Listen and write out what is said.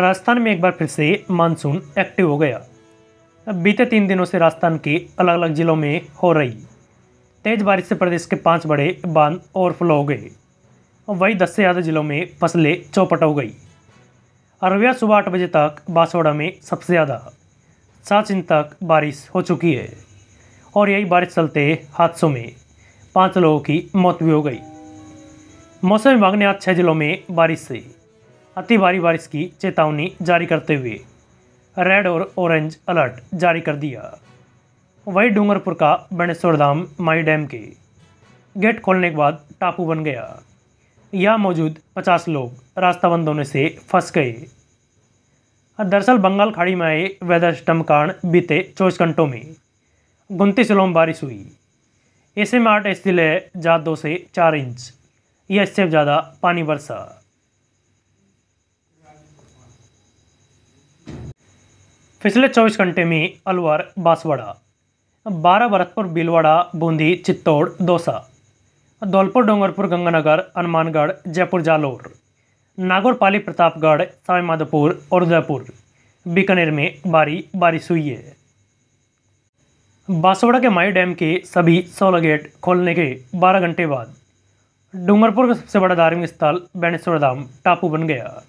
राजस्थान में एक बार फिर से मानसून एक्टिव हो गया बीते तीन दिनों से राजस्थान के अलग अलग जिलों में हो रही तेज़ बारिश से प्रदेश के पांच बड़े बांध ओवरफ्लो हो गए और वहीं दस से ज़्यादा जिलों में फसलें चौपट हो गई अरविया सुबह आठ बजे तक बांसवाड़ा में सबसे ज़्यादा सात इंच तक बारिश हो चुकी है और यही बारिश चलते हादसों में पाँच लोगों की मौत भी हो गई मौसम विभाग ने आज छः जिलों में बारिश से अति भारी बारिश की चेतावनी जारी करते हुए रेड और ऑरेंज अलर्ट जारी कर दिया वही डूंगरपुर का बेणेश्वर धाम माई डैम के गेट खोलने के बाद टापू बन गया यहाँ मौजूद 50 लोग रास्ता बंद होने से फंस गए दरअसल बंगाल खाड़ी में आए वेदर सिस्टम कारण बीते चौबीस घंटों में गुनतीस जिलों में बारिश हुई ऐसे में आठ एस है जहाँ दो से चार इंच या इससे ज़्यादा पानी बरसा पिछले 24 घंटे में अलवर बांसवाड़ा बारह भरतपुर भीलवाड़ा बूंदी चित्तौड़ दौसा धौलपुर डोंगरपुर गंगानगर हनुमानगढ़ जयपुर जालोर पाली प्रतापगढ़ सवाईमाधोपुर और उदयपुर बीकानेर में भारी बारिश हुई है बांसवाड़ा के माई डैम के सभी सोलह गेट खोलने के 12 घंटे बाद डूंगरपुर का सबसे बड़ा धार्मिक स्थल बैनेश्वर धाम टापू बन गया